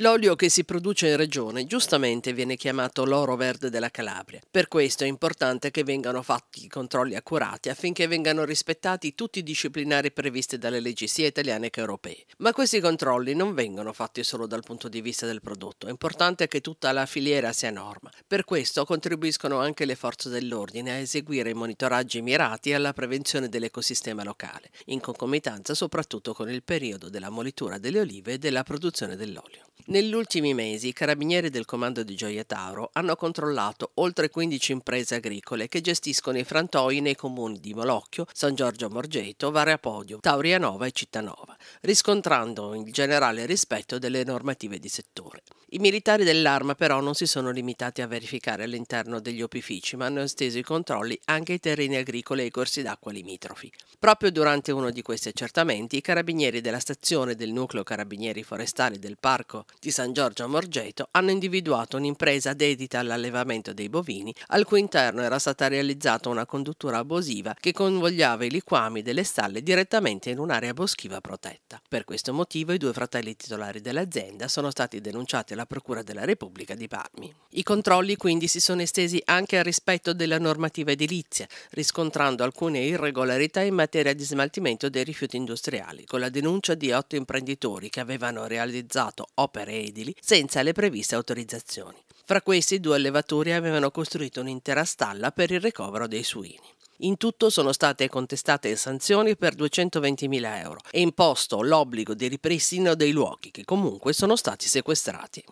L'olio che si produce in regione giustamente viene chiamato l'oro verde della Calabria. Per questo è importante che vengano fatti controlli accurati affinché vengano rispettati tutti i disciplinari previsti dalle leggi sia italiane che europee. Ma questi controlli non vengono fatti solo dal punto di vista del prodotto, è importante che tutta la filiera sia norma. Per questo contribuiscono anche le forze dell'ordine a eseguire i monitoraggi mirati alla prevenzione dell'ecosistema locale, in concomitanza soprattutto con il periodo della molitura delle olive e della produzione dell'olio. Negli ultimi mesi i carabinieri del comando di Gioia Tauro hanno controllato oltre 15 imprese agricole che gestiscono i frantoi nei comuni di Molocchio, San Giorgio Morgeto, Vareapodio, Taurianova e Cittanova, riscontrando il generale rispetto delle normative di settore. I militari dell'arma però non si sono limitati a verificare all'interno degli opifici, ma hanno esteso i controlli anche ai terreni agricoli e ai corsi d'acqua limitrofi. Proprio durante uno di questi accertamenti, i carabinieri della stazione del nucleo carabinieri forestali del parco di San Giorgio a Morgeto hanno individuato un'impresa dedita all'allevamento dei bovini, al cui interno era stata realizzata una conduttura abusiva che convogliava i liquami delle stalle direttamente in un'area boschiva protetta. Per questo motivo i due fratelli titolari dell'azienda sono stati denunciati alla Procura della Repubblica di Palmi. I controlli quindi si sono estesi anche al rispetto della normativa edilizia, riscontrando alcune irregolarità in materia di smaltimento dei rifiuti industriali, con la denuncia di otto imprenditori che avevano realizzato opere edili senza le previste autorizzazioni. Fra questi, due allevatori avevano costruito un'intera stalla per il ricovero dei suini. In tutto sono state contestate sanzioni per 220.000 euro e imposto l'obbligo di ripristino dei luoghi che comunque sono stati sequestrati.